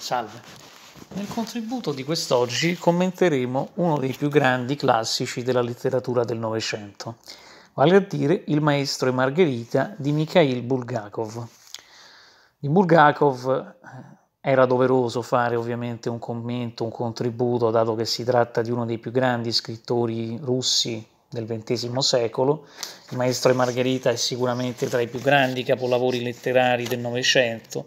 Salve. Nel contributo di quest'oggi commenteremo uno dei più grandi classici della letteratura del Novecento, vale a dire Il maestro e Margherita di Mikhail Bulgakov. Di Bulgakov eh, era doveroso fare ovviamente un commento, un contributo, dato che si tratta di uno dei più grandi scrittori russi del XX secolo. Il Maestro e Margherita è sicuramente tra i più grandi capolavori letterari del Novecento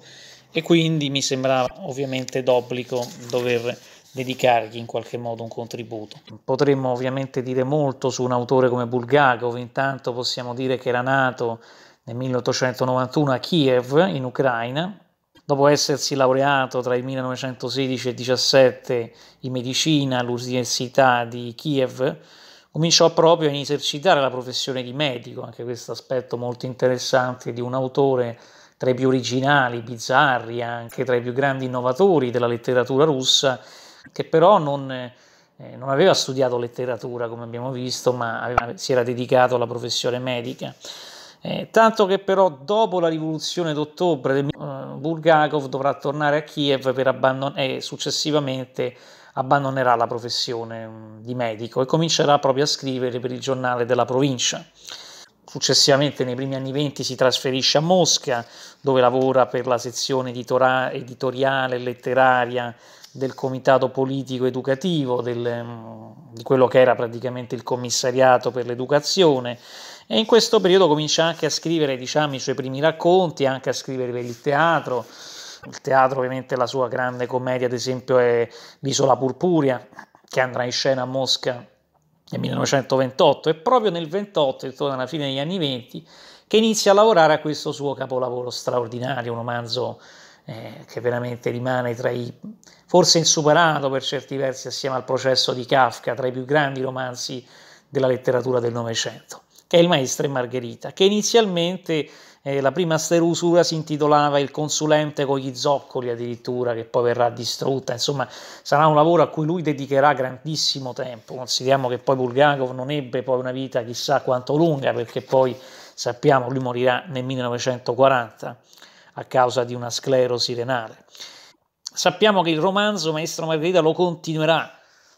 e quindi mi sembrava ovviamente d'obbligo dover dedicargli in qualche modo un contributo. Potremmo ovviamente dire molto su un autore come Bulgakov, intanto possiamo dire che era nato nel 1891 a Kiev, in Ucraina, dopo essersi laureato tra il 1916 e il 17 in medicina all'Università di Kiev, cominciò proprio a esercitare la professione di medico, anche questo aspetto molto interessante di un autore tra i più originali, bizzarri, anche tra i più grandi innovatori della letteratura russa, che però non, eh, non aveva studiato letteratura, come abbiamo visto, ma aveva, si era dedicato alla professione medica. Eh, tanto che però dopo la rivoluzione d'ottobre eh, Bulgakov dovrà tornare a Kiev per abbandon- e successivamente abbandonerà la professione um, di medico e comincerà proprio a scrivere per il giornale della provincia. Successivamente, nei primi anni 20, si trasferisce a Mosca, dove lavora per la sezione editoriale e letteraria del comitato politico educativo, del, mm, di quello che era praticamente il commissariato per l'educazione. E in questo periodo comincia anche a scrivere diciamo, i suoi primi racconti, anche a scrivere per il teatro. Il teatro, ovviamente, la sua grande commedia, ad esempio, è L'isola purpuria, che andrà in scena a Mosca nel 1928, e proprio nel 28, intorno alla fine degli anni 20, che inizia a lavorare a questo suo capolavoro straordinario, un romanzo eh, che veramente rimane tra i forse insuperato per certi versi assieme al processo di Kafka, tra i più grandi romanzi della letteratura del Novecento, che è Il maestro e Margherita, che inizialmente eh, la prima Sterusura si intitolava Il consulente con gli zoccoli addirittura, che poi verrà distrutta, insomma sarà un lavoro a cui lui dedicherà grandissimo tempo, consideriamo che poi Bulgakov non ebbe poi una vita chissà quanto lunga, perché poi sappiamo lui morirà nel 1940 a causa di una sclerosi renale. Sappiamo che il romanzo Maestro Margherita lo continuerà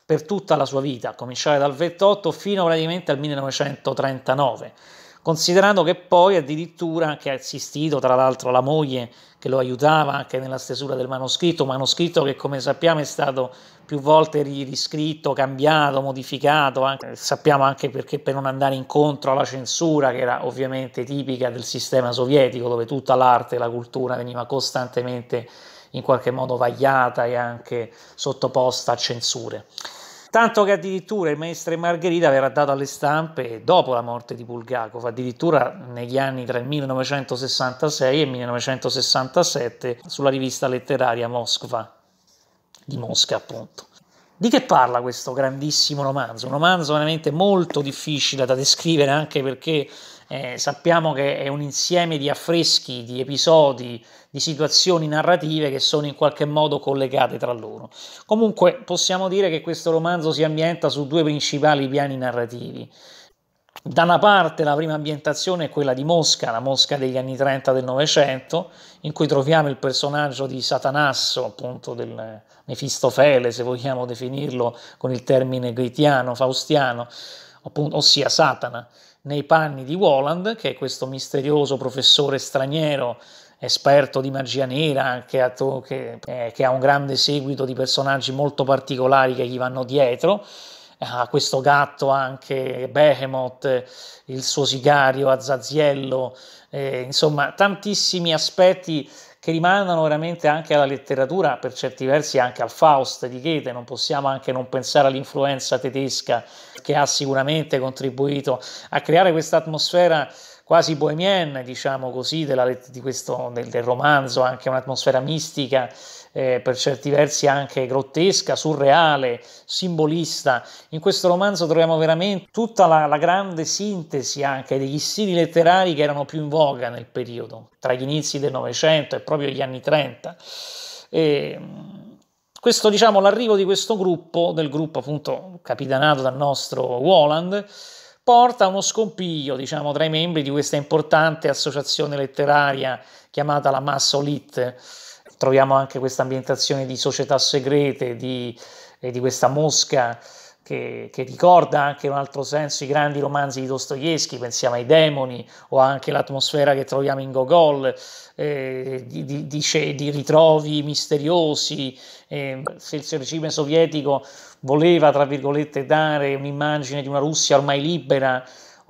per tutta la sua vita, a cominciare dal 28 fino praticamente al 1939 considerando che poi addirittura che ha assistito tra l'altro la moglie che lo aiutava anche nella stesura del manoscritto, manoscritto che come sappiamo è stato più volte riscritto, cambiato, modificato, anche, sappiamo anche perché per non andare incontro alla censura che era ovviamente tipica del sistema sovietico dove tutta l'arte e la cultura veniva costantemente in qualche modo vagliata e anche sottoposta a censure tanto che addirittura il maestro e Margherita verrà dato alle stampe dopo la morte di Bulgakov, addirittura negli anni tra il 1966 e il 1967 sulla rivista letteraria Moskva, di Mosca appunto. Di che parla questo grandissimo romanzo? Un romanzo veramente molto difficile da descrivere anche perché eh, sappiamo che è un insieme di affreschi, di episodi, di situazioni narrative che sono in qualche modo collegate tra loro. Comunque possiamo dire che questo romanzo si ambienta su due principali piani narrativi da una parte la prima ambientazione è quella di Mosca, la Mosca degli anni 30 del Novecento, in cui troviamo il personaggio di Satanasso, appunto del Mefistofele, se vogliamo definirlo con il termine gritiano, faustiano, appunto, ossia Satana, nei panni di Woland, che è questo misterioso professore straniero esperto di magia nera, che ha, che, eh, che ha un grande seguito di personaggi molto particolari che gli vanno dietro a questo gatto anche Behemoth, il suo sicario Azaziello, eh, insomma tantissimi aspetti che rimandano veramente anche alla letteratura, per certi versi anche al Faust di Goethe, non possiamo anche non pensare all'influenza tedesca che ha sicuramente contribuito a creare questa atmosfera quasi bohemienne, diciamo così, della, di questo, del, del, romanzo, anche un'atmosfera mistica, eh, per certi versi anche grottesca, surreale, simbolista. In questo romanzo troviamo veramente tutta la, la grande sintesi anche degli stili letterari che erano più in voga nel periodo, tra gli inizi del Novecento e proprio gli anni Trenta. Ehm, questo, diciamo, l'arrivo di questo gruppo, del gruppo appunto capitanato dal nostro Woland, porta a uno scompiglio diciamo, tra i membri di questa importante associazione letteraria chiamata la Massolite. Troviamo anche questa ambientazione di società segrete, di, di questa mosca che, che, ricorda anche in un altro senso i grandi romanzi di Dostoevsky, pensiamo ai demoni o anche l'atmosfera che troviamo in Gogol, eh, di, di, di, di, ritrovi misteriosi, eh, se il regime sovietico voleva, tra virgolette, dare un'immagine di una Russia ormai libera,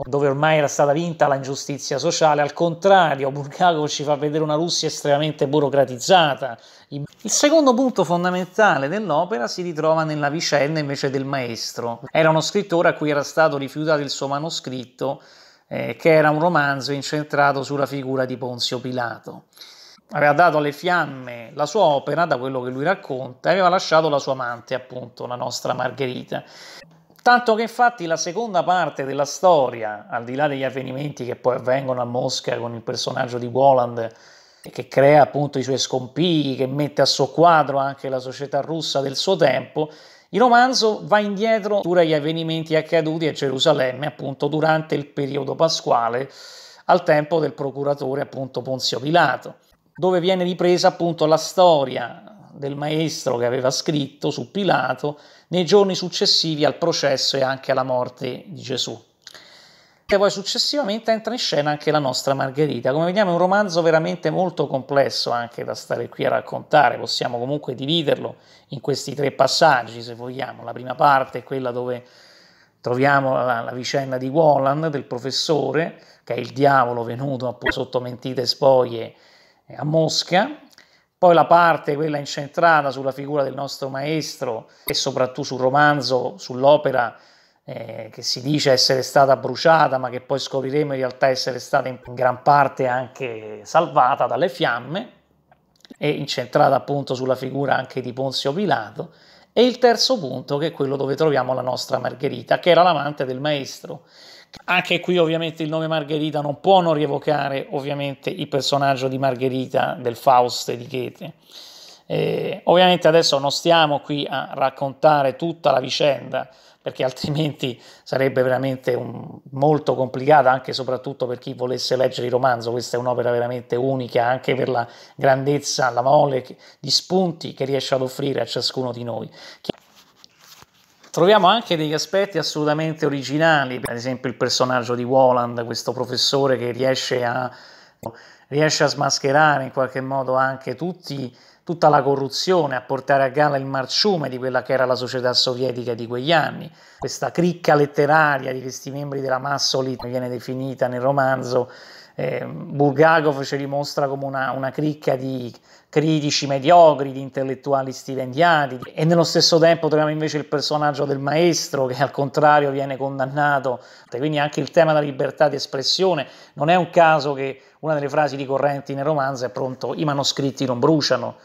dove ormai era stata vinta la ingiustizia sociale. Al contrario, Bulgakov ci fa vedere una Russia estremamente burocratizzata. Il secondo punto fondamentale dell'opera si ritrova nella vicenda invece del maestro. Era uno scrittore a cui era stato rifiutato il suo manoscritto, eh, che era un romanzo incentrato sulla figura di Ponzio Pilato. Aveva dato alle fiamme la sua opera, da quello che lui racconta, e aveva lasciato la sua amante, appunto, la nostra Margherita. Tanto che infatti la seconda parte della storia, al di là degli avvenimenti che poi avvengono a Mosca con il personaggio di Woland, che crea appunto i suoi scompigli, che mette a suo quadro anche la società russa del suo tempo, il romanzo va indietro pure agli avvenimenti accaduti a Gerusalemme, appunto durante il periodo pasquale, al tempo del procuratore appunto Ponzio Pilato, dove viene ripresa appunto la storia del maestro che aveva scritto su Pilato nei giorni successivi al processo e anche alla morte di Gesù. E poi successivamente entra in scena anche la nostra Margherita. Come vediamo è un romanzo veramente molto complesso anche da stare qui a raccontare, possiamo comunque dividerlo in questi tre passaggi se vogliamo. La prima parte è quella dove troviamo la, la vicenda di Woland, del professore, che è il diavolo venuto appunto sotto mentite spoglie a Mosca, poi la parte, quella incentrata sulla figura del nostro maestro e soprattutto sul romanzo, sull'opera eh, che si dice essere stata bruciata, ma che poi scopriremo in realtà essere stata in gran parte anche salvata dalle fiamme, e incentrata appunto sulla figura anche di Ponzio Pilato. E il terzo punto, che è quello dove troviamo la nostra Margherita, che era l'amante del maestro anche qui ovviamente il nome Margherita non può non rievocare ovviamente il personaggio di Margherita del Faust di Goethe. Eh, ovviamente adesso non stiamo qui a raccontare tutta la vicenda perché altrimenti sarebbe veramente un, molto complicata anche e soprattutto per chi volesse leggere il romanzo, questa è un'opera veramente unica anche per la grandezza, la mole di spunti che riesce ad offrire a ciascuno di noi. Troviamo anche degli aspetti assolutamente originali, ad esempio il personaggio di Woland, questo professore che riesce a, riesce a smascherare in qualche modo anche tutti, tutta la corruzione, a portare a galla il marciume di quella che era la società sovietica di quegli anni. Questa cricca letteraria di questi membri della massolita viene definita nel romanzo eh, Bulgakov ci dimostra come una, una cricca di critici mediocri, di intellettuali stipendiati e nello stesso tempo troviamo invece il personaggio del maestro che al contrario viene condannato, quindi anche il tema della libertà di espressione non è un caso che una delle frasi ricorrenti nel romanzo è pronto i manoscritti non bruciano.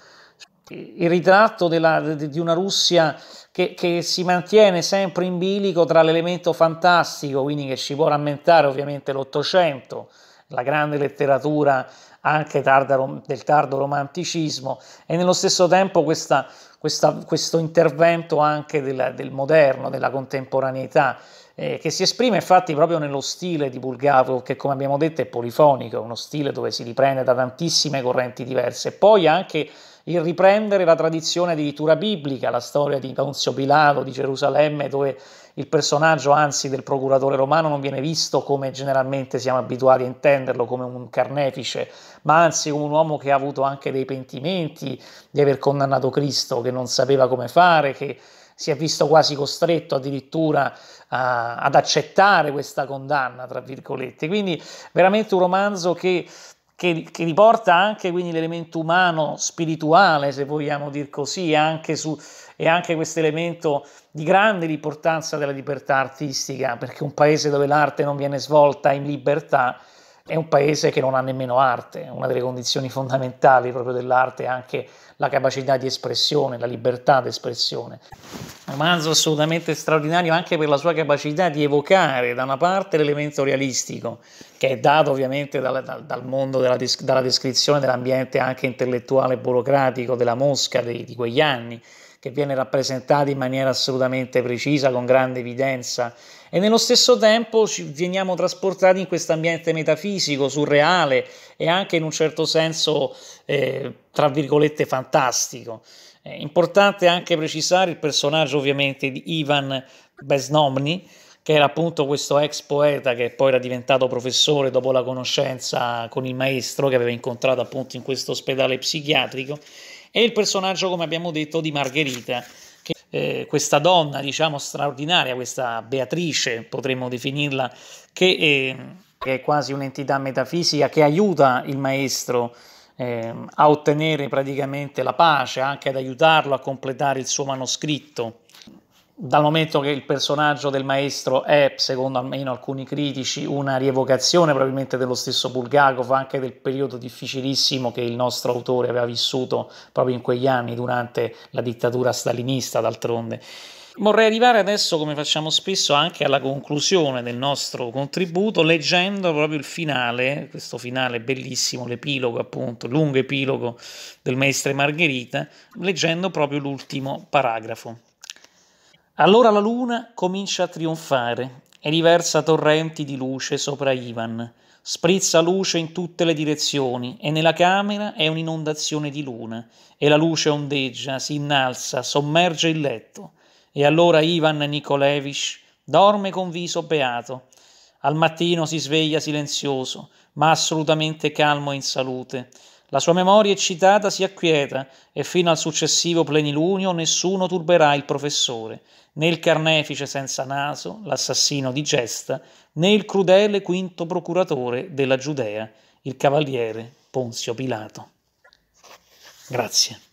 Il ritratto della, di una Russia che, che, si mantiene sempre in bilico tra l'elemento fantastico, quindi che ci può rammentare ovviamente l'Ottocento, la grande letteratura anche del tardo romanticismo e nello stesso tempo questa, questa, questo intervento anche del, del, moderno, della contemporaneità, eh, che si esprime infatti proprio nello stile di Bulgakov, che come abbiamo detto è polifonico, uno stile dove si riprende da tantissime correnti diverse, e poi anche il riprendere la tradizione addirittura biblica, la storia di Ponzio Pilato, di Gerusalemme, dove il personaggio anzi del procuratore romano non viene visto come generalmente siamo abituati a intenderlo, come un carnefice, ma anzi come un uomo che ha avuto anche dei pentimenti di aver condannato Cristo, che non sapeva come fare, che si è visto quasi costretto addirittura a, ad accettare questa condanna, tra virgolette. Quindi veramente un romanzo che che, che riporta anche quindi l'elemento umano, spirituale, se vogliamo dir così, anche su, e anche questo elemento di grande importanza della libertà artistica, perché un paese dove l'arte non viene svolta in libertà è un paese che non ha nemmeno arte, una delle condizioni fondamentali proprio dell'arte è anche la capacità di espressione, la libertà d'espressione. Un romanzo assolutamente straordinario anche per la sua capacità di evocare da una parte l'elemento realistico, che è dato ovviamente dal, dal, dal mondo della, dalla descrizione dell'ambiente anche intellettuale e burocratico della Mosca dei, di quegli anni, che viene rappresentata in maniera assolutamente precisa, con grande evidenza, e nello stesso tempo ci veniamo trasportati in questo ambiente metafisico, surreale e anche in un certo senso, eh, tra virgolette, fantastico. È importante anche precisare il personaggio ovviamente di Ivan Besnomny, che era appunto questo ex poeta che poi era diventato professore dopo la conoscenza con il maestro che aveva incontrato appunto in questo ospedale psichiatrico e il personaggio, come abbiamo detto, di Margherita, che, eh, questa donna, diciamo, straordinaria, questa Beatrice, potremmo definirla, che è, che è quasi un'entità metafisica che aiuta il maestro eh, a ottenere praticamente la pace, anche ad aiutarlo a completare il suo manoscritto dal momento che il personaggio del maestro è, secondo almeno alcuni critici, una rievocazione probabilmente dello stesso Bulgakov, anche del periodo difficilissimo che il nostro autore aveva vissuto proprio in quegli anni durante la dittatura stalinista, d'altronde. Vorrei arrivare adesso, come facciamo spesso, anche alla conclusione del nostro contributo, leggendo proprio il finale, questo finale bellissimo, l'epilogo appunto, lungo epilogo del maestro Margherita, leggendo proprio l'ultimo paragrafo. Allora la luna comincia a trionfare e riversa torrenti di luce sopra Ivan. Sprizza luce in tutte le direzioni e nella camera è un'inondazione di luna e la luce ondeggia, si innalza, sommerge il letto. E allora Ivan Nikolevich dorme con viso beato. Al mattino si sveglia silenzioso, ma assolutamente calmo e in salute, la sua memoria eccitata si acquieta e fino al successivo plenilunio nessuno turberà il professore, né il carnefice senza naso, l'assassino di gesta, né il crudele quinto procuratore della Giudea, il cavaliere Ponzio Pilato. Grazie.